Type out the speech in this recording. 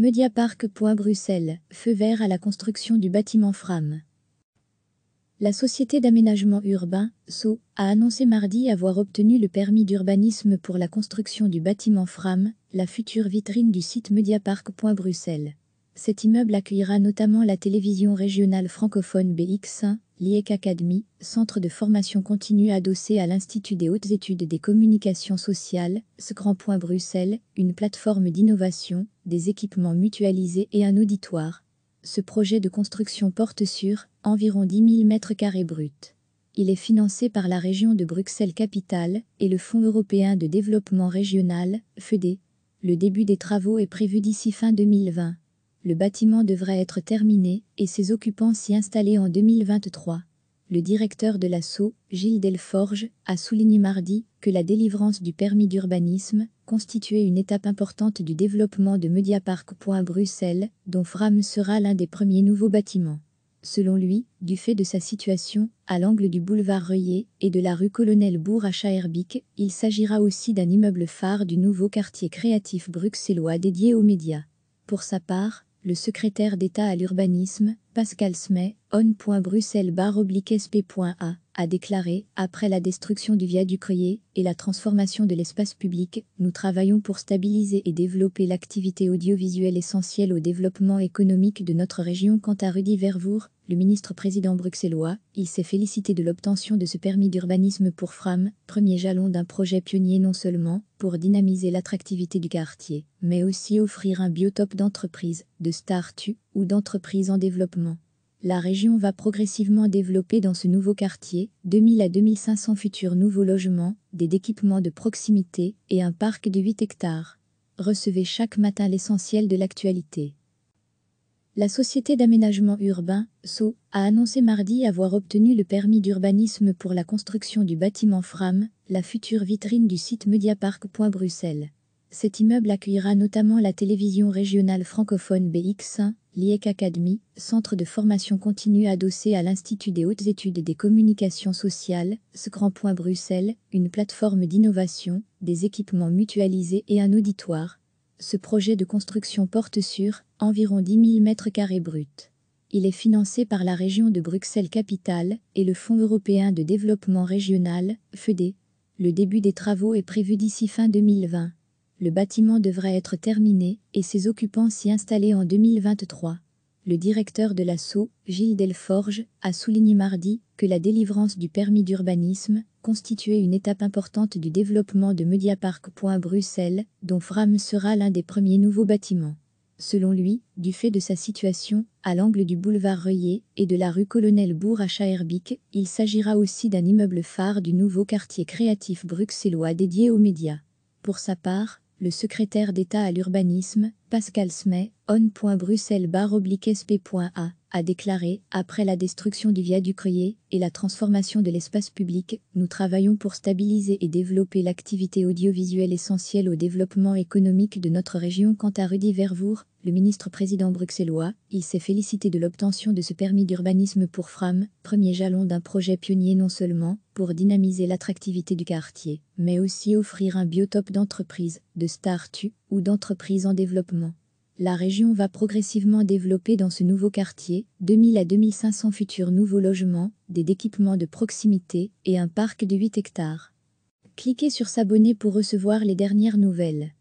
Mediapark.Bruxelles, feu vert à la construction du bâtiment Fram. La société d'aménagement urbain, SO, a annoncé mardi avoir obtenu le permis d'urbanisme pour la construction du bâtiment Fram, la future vitrine du site Mediapark.Bruxelles. Cet immeuble accueillera notamment la télévision régionale francophone BX1, l'IEC Academy, centre de formation continue adossé à l'Institut des hautes études des communications sociales, ce grand point Bruxelles, une plateforme d'innovation, des équipements mutualisés et un auditoire. Ce projet de construction porte sur environ 10 000 m carrés bruts. Il est financé par la région de Bruxelles-Capitale et le Fonds européen de développement régional, FEDE. E. Le début des travaux est prévu d'ici fin 2020. Le bâtiment devrait être terminé et ses occupants s'y installer en 2023. Le directeur de l'assaut, Gilles Delforge, a souligné mardi que la délivrance du permis d'urbanisme constituait une étape importante du développement de Mediapark. Bruxelles, dont Fram sera l'un des premiers nouveaux bâtiments. Selon lui, du fait de sa situation, à l'angle du boulevard Reuillet et de la rue Colonel Bourg à Schaerbeek, il s'agira aussi d'un immeuble phare du nouveau quartier créatif bruxellois dédié aux médias. Pour sa part, le secrétaire d'État à l'urbanisme, Pascal Smet, on.bruxelles-sp.a a déclaré Après la destruction du viaducrier et la transformation de l'espace public, nous travaillons pour stabiliser et développer l'activité audiovisuelle essentielle au développement économique de notre région. Quant à Rudy Vervour, le ministre-président bruxellois, il s'est félicité de l'obtention de ce permis d'urbanisme pour Fram, premier jalon d'un projet pionnier non seulement pour dynamiser l'attractivité du quartier, mais aussi offrir un biotope d'entreprises, de start-up ou d'entreprises en développement la région va progressivement développer dans ce nouveau quartier 2000 à 2500 futurs nouveaux logements, des équipements de proximité et un parc de 8 hectares. Recevez chaque matin l'essentiel de l'actualité. La société d'aménagement urbain, SO, a annoncé mardi avoir obtenu le permis d'urbanisme pour la construction du bâtiment Fram, la future vitrine du site Mediapark.Bruxelles. Cet immeuble accueillera notamment la télévision régionale francophone BX1, L'IEC Academy, centre de formation continue adossé à l'Institut des hautes études des communications sociales, ce grand point Bruxelles, une plateforme d'innovation, des équipements mutualisés et un auditoire. Ce projet de construction porte sur environ 10 000 m2 bruts. Il est financé par la région de Bruxelles-Capitale et le Fonds européen de développement régional, FEDE. E. Le début des travaux est prévu d'ici fin 2020. Le bâtiment devrait être terminé et ses occupants s'y installer en 2023. Le directeur de l'assaut, Gilles Delforge, a souligné mardi que la délivrance du permis d'urbanisme constituait une étape importante du développement de Mediapark. Bruxelles, dont Fram sera l'un des premiers nouveaux bâtiments. Selon lui, du fait de sa situation, à l'angle du boulevard Reuillet et de la rue Colonel Bourg à Schaerbeek, il s'agira aussi d'un immeuble phare du nouveau quartier créatif bruxellois dédié aux médias. Pour sa part, le secrétaire d'État à l'urbanisme, Pascal Smet, on.bruxelles-sp.a, a déclaré Après la destruction du viaduc et la transformation de l'espace public, nous travaillons pour stabiliser et développer l'activité audiovisuelle essentielle au développement économique de notre région. Quant à Rudy Vervour, le ministre-président bruxellois, il s'est félicité de l'obtention de ce permis d'urbanisme pour Fram, premier jalon d'un projet pionnier non seulement pour dynamiser l'attractivité du quartier, mais aussi offrir un biotope d'entreprise, de start ou d'entreprises en développement la région va progressivement développer dans ce nouveau quartier 2000 à 2500 futurs nouveaux logements, des équipements de proximité et un parc de 8 hectares. Cliquez sur s'abonner pour recevoir les dernières nouvelles.